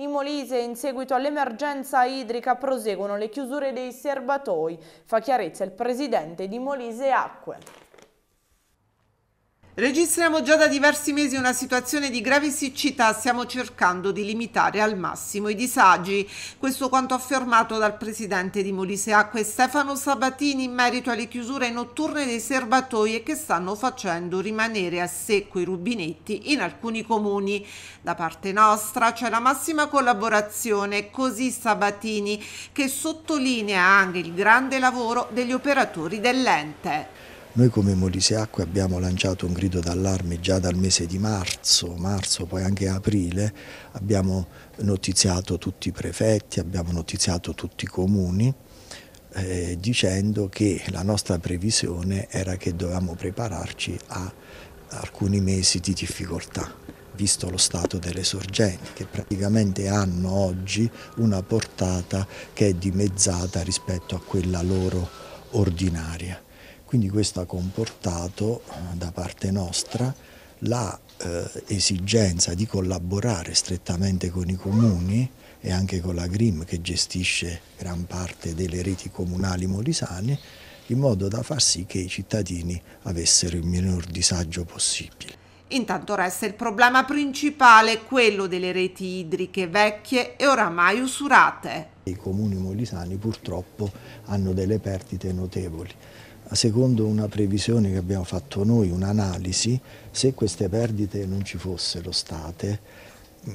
In Molise, in seguito all'emergenza idrica, proseguono le chiusure dei serbatoi. Fa chiarezza il presidente di Molise Acque. Registriamo già da diversi mesi una situazione di grave siccità, stiamo cercando di limitare al massimo i disagi. Questo quanto affermato dal presidente di Molise Acque Stefano Sabatini in merito alle chiusure notturne dei serbatoi e che stanno facendo rimanere a secco i rubinetti in alcuni comuni. Da parte nostra c'è la massima collaborazione, così Sabatini, che sottolinea anche il grande lavoro degli operatori dell'ente. Noi come Molise Acque abbiamo lanciato un grido d'allarme già dal mese di marzo, marzo poi anche aprile, abbiamo notiziato tutti i prefetti, abbiamo notiziato tutti i comuni eh, dicendo che la nostra previsione era che dovevamo prepararci a alcuni mesi di difficoltà visto lo stato delle sorgenti che praticamente hanno oggi una portata che è dimezzata rispetto a quella loro ordinaria. Quindi questo ha comportato eh, da parte nostra la eh, esigenza di collaborare strettamente con i comuni e anche con la Grim che gestisce gran parte delle reti comunali molisane in modo da far sì che i cittadini avessero il minor disagio possibile. Intanto resta il problema principale quello delle reti idriche vecchie e oramai usurate. I comuni molisani purtroppo hanno delle perdite notevoli. Secondo una previsione che abbiamo fatto noi, un'analisi, se queste perdite non ci fossero state,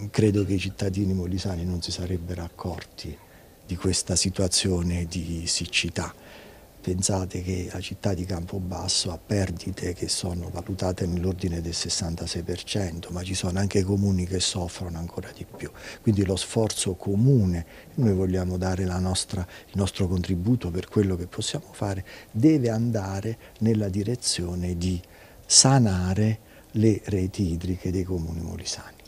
credo che i cittadini molisani non si sarebbero accorti di questa situazione di siccità. Pensate che la città di Campobasso ha perdite che sono valutate nell'ordine del 66%, ma ci sono anche comuni che soffrono ancora di più. Quindi lo sforzo comune, noi vogliamo dare nostra, il nostro contributo per quello che possiamo fare, deve andare nella direzione di sanare le reti idriche dei comuni molisani.